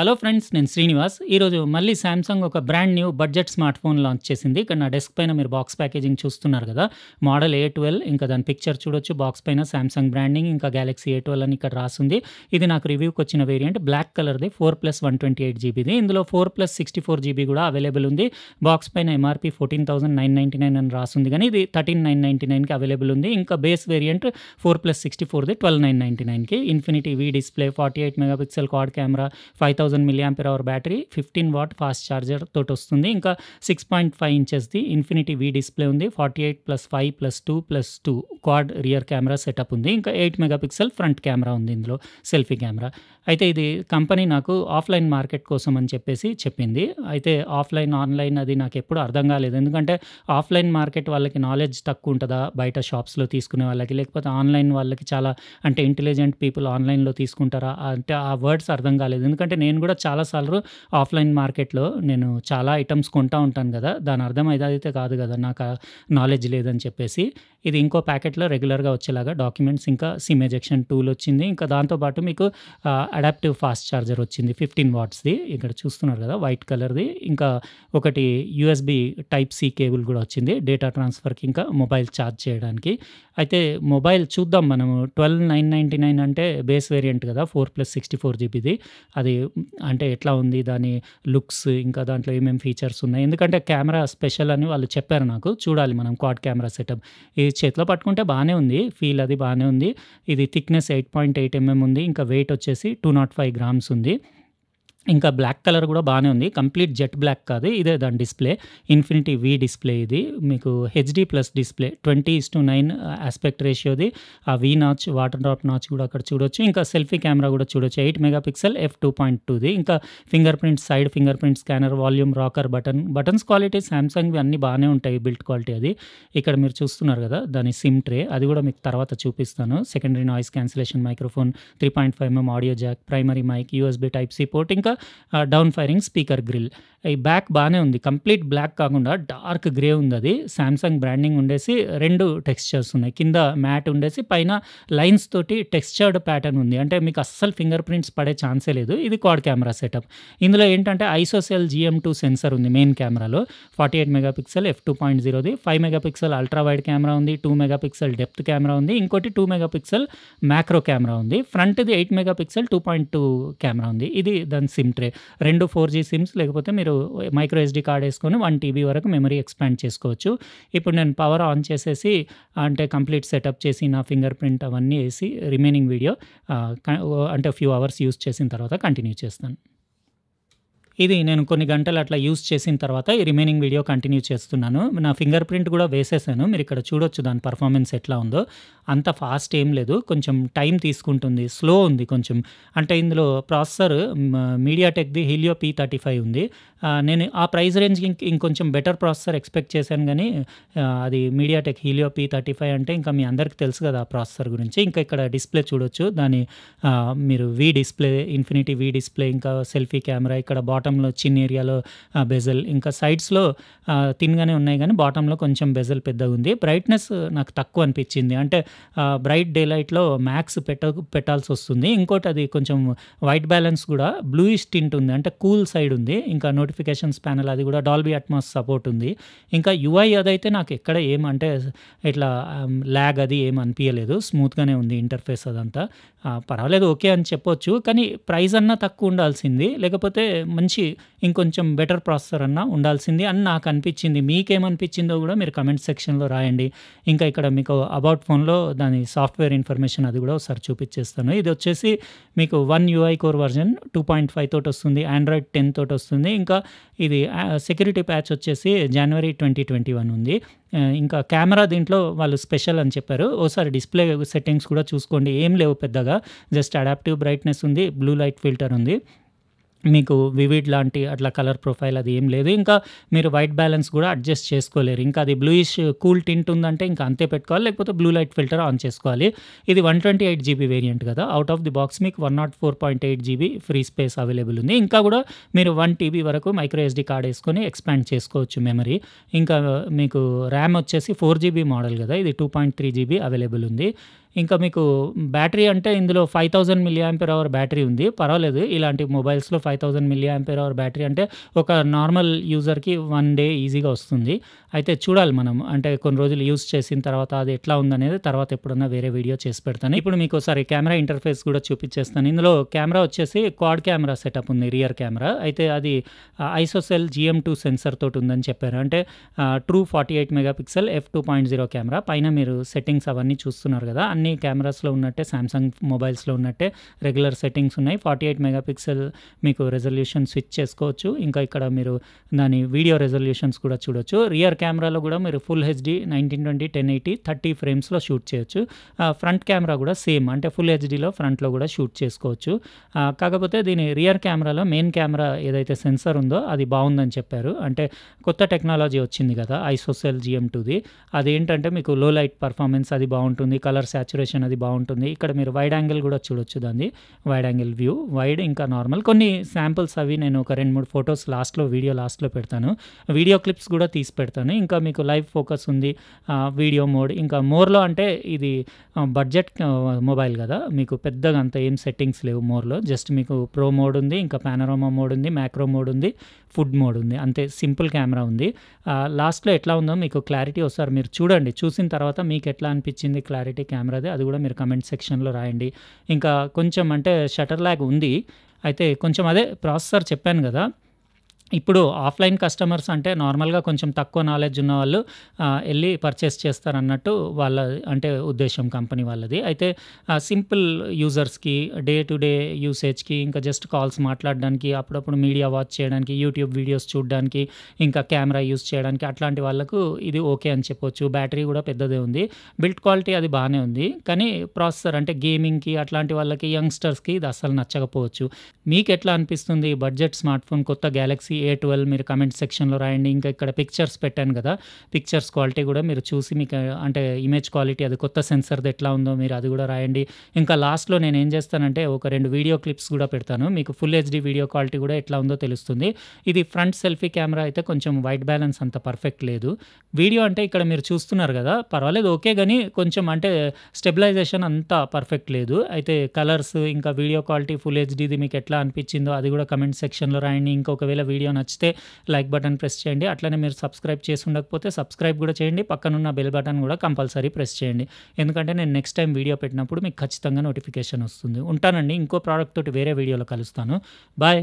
hello friends నేను శ్రీనివాస్ ఈరోజు మళ్ళీ శాంసంగ్ ఒక brand new budget smartphone launch చేసింది ఇక్కడ నా డెస్క్ పైన మీరు బాక్స్ ప్యాకేజింగ్ చూస్తున్నారు కదా మోడల్ ఏ ట్వెల్వ్ ఇంకా దాని పిక్చర్ చూడొచ్చు బాక్స్ పైన శాంసంగ్ బ్రాండింగ్ ఇంకా గ్యాలక్సీ ఏ ట్వెల్వ్ అని ఇక్కడ రాసింది ఇది నాకు రివ్యూకి వచ్చిన వేరియంట్ బ్లాక్ కలర్ది four plus one twenty eight జీబీది ఇందులో four plus sixty four GB కూడా అవైలబుల్ ఉంది బాక్స్ పైన MRP fourteen thousand nine ninety nine అని రాసింది కానీ ఇది థర్టీన్ నైన్ నైంటీ నైన్కి అవైలబుల్ ఉంది ఇంకా base variant four plus sixty ఫోర్ది ట్వెల్వ్ నైన్ నైంటీ నైన్కి infinity V display forty eight mega card camera five thousand milliampere hour battery fifteen watt fast charger తోటి వస్తుంది ఇంకా సిక్స్ పాయింట్ ఫైవ్ ఇంచెస్ది infinity V display ఉంది forty eight plus five plus two plus two quad rear camera setup ఉంది ఇంకా eight megapixel front camera ఉంది ఇందులో selfie camera అయితే ఇది కంపెనీ నాకు ఆఫ్లైన్ మార్కెట్ కోసం అని చెప్పేసి చెప్పింది అయితే ఆఫ్లైన్ ఆన్లైన్ అది నాకు ఎప్పుడు అర్థం కాలేదు ఎందుకంటే ఆఫ్లైన్ మార్కెట్ వాళ్ళకి నాలెడ్జ్ తక్కువ ఉంటుందా బయట షాప్స్లో తీసుకునే వాళ్ళకి లేకపోతే ఆన్లైన్ వాళ్ళకి చాలా అంటే ఇంటెలిజెంట్ పీపుల్ ఆన్లైన్లో తీసుకుంటారా అంటే ఆ వర్డ్స్ అర్థం కాలేదు ఎందుకంటే నేను నేను కూడా చాలాసార్లు ఆఫ్లైన్ మార్కెట్లో నేను చాలా ఐటమ్స్ కొంటా ఉంటాను కదా దాని అర్థం అయితే కాదు కదా నాకు నాలెడ్జ్ లేదని చెప్పేసి ఇది ఇంకో ప్యాకెట్లో రెగ్యులర్గా వచ్చేలాగా డాక్యుమెంట్స్ ఇంకా సిమ్ ఎజెక్షన్ టూల్ వచ్చింది ఇంకా దాంతోపాటు మీకు అడాప్టివ్ ఫాస్ట్ ఛార్జర్ వచ్చింది ఫిఫ్టీన్ వాట్స్ది ఇక్కడ చూస్తున్నారు కదా వైట్ కలర్ది ఇంకా ఒకటి యూఎస్బి టైప్ సి కేబుల్ కూడా వచ్చింది డేటా ట్రాన్స్ఫర్కి ఇంకా మొబైల్ ఛార్జ్ చేయడానికి అయితే మొబైల్ చూద్దాం మనము ట్వెల్వ్ నైన్ నైంటీ నైన్ అంటే బేస్ వేరియంట్ కదా ఫోర్ ప్లస్ సిక్స్టీ ఫోర్ జీబీది అది అంటే ఎట్లా ఉంది దాని లుక్స్ ఇంకా దాంట్లో ఏమేమి ఫీచర్స్ ఉన్నాయి ఎందుకంటే కెమెరా స్పెషల్ అని వాళ్ళు చెప్పారు నాకు చూడాలి మనం క్వాడ్ కెమెరా సెటప్ ఈ చేతిలో పట్టుకుంటే బాగానే ఉంది ఫీల్ అది బాగానే ఉంది ఇది thickness eight point eight mm ఉంది ఇంకా వెయిట్ వచ్చేసి టూ నాట్ ఫైవ్ గ్రామ్స్ ఉంది ఇంకా బ్లాక్ కలర్ కూడా బాగానే ఉంది కంప్లీట్ జెట్ బ్లాక్ కాదు ఇదే దాని డిస్ప్లే ఇన్ఫినిటీ వి డిస్ప్లే ఇది మీకు HD plus display twenty is to nine aspect రేషియోది ఆ V notch water drop notch కూడా అక్కడ చూడొచ్చు ఇంకా సెల్ఫీ కెమెరా కూడా చూడొచ్చు eight megapixel F two point టూది ఇంకా fingerprint side fingerprint scanner volume rocker button buttons quality సామ్సంగ్వి అన్నీ బాగానే ఉంటాయి బిల్ట్ క్వాలిటీ అది ఇక్కడ మీరు చూస్తున్నారు కదా దాని సిమ్ ట్రే అది కూడా మీకు తర్వాత చూపిస్తాను secondary noise cancellation microphone three point five mm audio jack primary mic USB type C port ఇంకా డౌన్ ఫైరింగ్ స్పీకర్ గ్రిల్ ఈ బ్యాక్ బాగానే ఉంది కంప్లీట్ బ్లాక్ కాకుండా డార్క్ గ్రే ఉంది అది శాంసంగ్ బ్రాండింగ్ ఉండేసి రెండు టెక్స్చర్స్ ఉన్నాయి కింద మ్యాట్ ఉండేసి పైన లైన్స్ తోటి టెక్స్చర్డ్ ప్యాటర్న్ ఉంది అంటే మీకు అస్సలు ఫింగర్ ప్రింట్స్ పడే ఛాన్సే లేదు ఇది క్వాడ్ కెమెరా సెటప్ ఇందులో ఏంటంటే ఐసోసెల్ జిఎం టూ సెన్సర్ ఉంది మెయిన్ కెమెరాలో forty eight megapixel F two point జీరోది five megapixel ultra wide camera ఉంది టూ మెగాపిక్సెల్ డెప్త్ కెమెరా ఉంది ఇంకోటి టూ మెగాపిక్సెల్ మ్యాక్రో కెమెరా ఉంది ఫ్రంట్ది eight megapixel two point two camera ఉంది ఇది దాని సిమ్ ట్రే రెండు ఫోర్ జీ సిమ్స్ లేకపోతే మీరు మైక్రో ఎస్డి కార్డ్ వేసుకొని వన్ టీబీ వరకు మెమరీ ఎక్స్పాండ్ చేసుకోవచ్చు ఇప్పుడు నేను పవర్ ఆన్ చేసేసి అంటే కంప్లీట్ సెటప్ చేసి నా ఫింగర్ ప్రింట్ అవన్నీ వేసి రిమైనింగ్ వీడియో అంటే ఫ్యూ అవర్స్ యూస్ చేసిన తర్వాత కంటిన్యూ చేస్తాను ఇది నేను కొన్ని గంటలు అట్లా యూస్ చేసిన తర్వాత ఈ రిమైనింగ్ వీడియో కంటిన్యూ చేస్తున్నాను నా ఫింగర్ ప్రింట్ కూడా వేసేసాను మీరు ఇక్కడ చూడొచ్చు దాని పర్ఫార్మెన్స్ ఎట్లా ఉందో అంత ఫాస్ట్ ఏం లేదు కొంచెం టైం తీసుకుంటుంది స్లో ఉంది కొంచెం అంటే ఇందులో ప్రాసెసర్ టెక్ది హీలియో పీ థర్టీ ఫైవ్ ఉంది నేను ఆ ప్రైస్ రేంజ్ ఇంకొంచెం బెటర్ ప్రాసెసర్ ఎక్స్పెక్ట్ చేశాను కానీ అది MediaTek Helio P thirty five అంటే ఇంకా మీ అందరికీ తెలుసు కదా ఆ ప్రాసెసర్ గురించి ఇంకా ఇక్కడ డిస్ప్లే చూడొచ్చు దాని మీరు V display infinity V display ఇంకా సెల్ఫీ కెమెరా ఇక్కడ బాటం బాటంలో చిన్ ఏరియాలో బెజల్ ఇంకా సైడ్స్లో తిన్గానే ఉన్నాయి కానీ బాటంలో కొంచెం బెజల్ పెద్దగా ఉంది బ్రైట్నెస్ నాకు తక్కువ అనిపించింది అంటే బ్రైట్ డే లైట్లో మ్యాక్స్ పెట్ట పెట్టాల్సి వస్తుంది ఇంకోటి అది కొంచెం వైట్ బ్యాలెన్స్ కూడా బ్లూయిష్ టింట్ ఉంది అంటే కూల్ సైడ్ ఉంది ఇంకా నోటిఫికేషన్స్ ప్యానల్ అది కూడా డాల్బీ అట్మాస్ సపోర్ట్ ఉంది ఇంకా యుఐ అదైతే నాకు ఎక్కడ ఏమంటే ఇట్లా ల్యాగ్ అది ఏం అనిపించలేదు స్మూత్గానే ఉంది ఇంటర్ఫేస్ అదంతా పర్వాలేదు ఓకే అని చెప్పొచ్చు కానీ ప్రైస్ అన్నా తక్కువ ఉండాల్సింది లేకపోతే మంచి నుంచి ఇంకొంచెం బెటర్ ప్రాసెసర్ అన్న ఉండాల్సింది అని నాకు అనిపించింది మీకేమనిపించిందో కూడా మీరు కమెంట్ సెక్షన్లో రాయండి ఇంకా ఇక్కడ మీకు అబౌట్ ఫోన్లో దాని సాఫ్ట్వేర్ ఇన్ఫర్మేషన్ అది కూడా ఒకసారి చూపించేస్తాను ఇది వచ్చేసి మీకు one UI core version two point five తోటి వస్తుంది ఆండ్రాయిడ్ టెన్ తోటి వస్తుంది ఇంకా ఇది సెక్యూరిటీ ప్యాచ్ వచ్చేసి జనవరి ట్వంటీ ట్వంటీ వన్ ఉంది ఇంకా కెమెరా దీంట్లో వాళ్ళు స్పెషల్ అని చెప్పారు ఓసారి డిస్ప్లే సెట్టింగ్స్ కూడా చూసుకోండి ఏం లేవు పెద్దగా జస్ట్ అడాప్టివ్ బ్రైట్నెస్ ఉంది బ్లూ లైట్ ఫిల్టర్ ఉంది మీకు వివిడ్ లాంటి అట్లా కలర్ ప్రొఫైల్ అది ఏం లేదు ఇంకా మీరు వైట్ బ్యాలెన్స్ కూడా అడ్జస్ట్ చేసుకోలేరు ఇంకా అది బ్లూయిష్ కూల్ టింట్ ఉందంటే ఇంకా అంతే పెట్టుకోవాలి లేకపోతే బ్లూ లైట్ ఫిల్టర్ ఆన్ చేసుకోవాలి ఇది one twenty eight GB variant కదా అవుట్ ఆఫ్ ది బాక్స్ మీకు one naught four point eight GB free space available ఉంది ఇంకా కూడా మీరు వన్ టీబీ వరకు మైక్రో ఎస్డి కార్డ్ వేసుకొని ఎక్స్పాండ్ చేసుకోవచ్చు మెమరీ ఇంకా మీకు ర్యామ్ వచ్చేసి ఫోర్ జీబీ మోడల్ కదా ఇది two point three GB available ఉంది ఇంకా మీకు బ్యాటరీ అంటే ఇందులో five thousand milliampere hour battery ఉంది పర్వాలేదు ఇలాంటి మొబైల్స్లో five thousand milliampere hour battery అంటే ఒక నార్మల్ యూజర్కి వన్ డే ఈజీగా వస్తుంది అయితే చూడాలి మనం అంటే కొన్ని రోజులు యూజ్ చేసిన తర్వాత అది ఎట్లా ఉందనేది తర్వాత ఎప్పుడన్నా వేరే వీడియో చేసి పెడతాను ఇప్పుడు మీకు ఒకసారి కెమెరా ఇంటర్ఫేస్ కూడా చూపించేస్తాను ఇందులో కెమెరా వచ్చేసి క్వాడ్ కెమెరా సెటప్ ఉంది రియర్ కెమెరా అయితే అది ఐసోసెల్ జిఎం టూ సెన్సర్ తోటి ఉందని చెప్పారు అంటే true forty eight megapixel F two point zero camera పైన మీరు సెట్టింగ్స్ అవన్నీ చూస్తున్నారు కదా అన్ని కెమెరాస్లో ఉన్నట్టే శాంసంగ్ మొబైల్స్లో ఉన్నట్టే రెగ్యులర్ సెట్టింగ్స్ ఉన్నాయి ఫార్టీ ఎయిట్ మెగా పిక్సెల్ మీకు రెజల్యూషన్ స్విచ్ చేసుకోవచ్చు ఇంకా ఇక్కడ మీరు దాని వీడియో రెజల్యూషన్స్ కూడా చూడొచ్చు రియర్ కెమెరాలో కూడా మీరు full HD nineteen twenty ten eighty thirty ఫ్రేమ్స్లో షూట్ చేయొచ్చు ఫ్రంట్ కెమెరా కూడా సేమ్ అంటే ఫుల్ హెచ్డీలో ఫ్రంట్లో కూడా షూట్ చేసుకోవచ్చు కాకపోతే దీని రియర్ కెమెరాలో మెయిన్ కెమెరా ఏదైతే సెన్సర్ ఉందో అది బాగుందని చెప్పారు అంటే కొత్త టెక్నాలజీ వచ్చింది కదా ఐసోసెల్ జిఎం టూది అదేంటంటే మీకు లో లైట్ పర్ఫార్మెన్స్ అది బాగుంటుంది కలర్ శాచురేషన్ సాచురేషన్ అది బాగుంటుంది ఇక్కడ మీరు వైడ్ యాంగిల్ కూడా చూడొచ్చు దాన్ని వైడ్ యాంగిల్ వ్యూ వైడ్ ఇంకా నార్మల్ కొన్ని శాంపుల్స్ అవి నేను ఒక రెండు మూడు ఫొటోస్ లాస్ట్లో వీడియో లాస్ట్లో పెడతాను వీడియో క్లిప్స్ కూడా తీసి పెడతాను ఇంకా మీకు లైవ్ ఫోకస్ ఉంది వీడియో మోడ్ ఇంకా మోర్లో అంటే ఇది బడ్జెట్ మొబైల్ కదా మీకు పెద్దగా అంత ఏం సెట్టింగ్స్ లేవు మోర్లో జస్ట్ మీకు ప్రో మోడ్ ఉంది ఇంకా పానరోమా మోడ్ ఉంది మ్యాక్రో మోడ్ ఉంది ఫుడ్ మోడ్ ఉంది అంతే సింపుల్ కెమెరా ఉంది లాస్ట్లో ఎట్లా ఉందో మీకు క్లారిటీ ఒకసారి మీరు చూడండి చూసిన తర్వాత మీకు ఎట్లా అనిపించింది క్లారిటీ కెమెరా ఉంటుంది అది కూడా మీరు కమెంట్ సెక్షన్లో రాయండి ఇంకా కొంచెం అంటే షటర్ ల్యాగ్ ఉంది అయితే కొంచెం అదే ప్రాసెసర్ చెప్పాను కదా ఇప్పుడు ఆఫ్లైన్ కస్టమర్స్ అంటే నార్మల్గా కొంచెం తక్కువ నాలెడ్జ్ ఉన్న వాళ్ళు వెళ్ళి పర్చేస్ చేస్తారన్నట్టు వాళ్ళ అంటే ఉద్దేశం కంపెనీ వాళ్ళది అయితే సింపుల్ యూజర్స్కి డే టు డే యూసేజ్కి ఇంకా జస్ట్ కాల్స్ మాట్లాడడానికి అప్పుడప్పుడు మీడియా వాచ్ చేయడానికి యూట్యూబ్ వీడియోస్ చూడడానికి ఇంకా కెమెరా యూస్ చేయడానికి అట్లాంటి వాళ్ళకు ఇది ఓకే అని చెప్పొచ్చు బ్యాటరీ కూడా పెద్దదే ఉంది బిల్ట్ క్వాలిటీ అది బాగానే ఉంది కానీ ప్రాసెసర్ అంటే గేమింగ్కి అట్లాంటి వాళ్ళకి యంగ్స్టర్స్కి ఇది అస్సలు నచ్చకపోవచ్చు మీకు ఎట్లా అనిపిస్తుంది బడ్జెట్ స్మార్ట్ ఫోన్ కొత్త గ్యాలక్సీ ఏ ట్వెల్వ్ మీరు కమెంట్ సెక్షన్లో రాయండి ఇంకా ఇక్కడ పిక్చర్స్ పెట్టాను కదా పిక్చర్స్ క్వాలిటీ కూడా మీరు చూసి మీకు అంటే ఇమేజ్ క్వాలిటీ అది కొత్త సెన్సర్ది ఎట్లా ఉందో మీరు అది కూడా రాయండి ఇంకా లాస్ట్లో నేను ఏం చేస్తానంటే ఒక రెండు వీడియో క్లిప్స్ కూడా పెడతాను మీకు ఫుల్ హెచ్డి వీడియో క్వాలిటీ కూడా ఎట్లా ఉందో తెలుస్తుంది ఇది ఫ్రంట్ సెల్ఫీ కెమెరా అయితే కొంచెం వైట్ బ్యాలెన్స్ అంత పర్ఫెక్ట్ లేదు వీడియో అంటే ఇక్కడ మీరు చూస్తున్నారు కదా పర్వాలేదు ఓకే కానీ కొంచెం అంటే స్టెబిలైజేషన్ అంత పర్ఫెక్ట్ లేదు అయితే కలర్స్ ఇంకా వీడియో క్వాలిటీ ఫుల్ హెచ్డిది మీకు ఎట్లా అనిపించిందో అది కూడా కమెంట్ సెక్షన్లో రాయండి ఇంకొకవేళ వీడియో వీడియో నచ్చితే లైక్ బటన్ ప్రెస్ చేయండి అట్లనే మీరు సబ్స్క్రైబ్ చేసి ఉండకపోతే సబ్స్క్రైబ్ కూడా చేయండి పక్కనున్న బెల్ బటన్ కూడా కంపల్సరీ ప్రెస్ చేయండి ఎందుకంటే నేను నెక్స్ట్ టైం వీడియో పెట్టినప్పుడు మీకు ఖచ్చితంగా నోటిఫికేషన్ వస్తుంది ఉంటానండి ఇంకో ప్రోడక్ట్ తోటి వేరే వీడియోలో కలుస్తాను బాయ్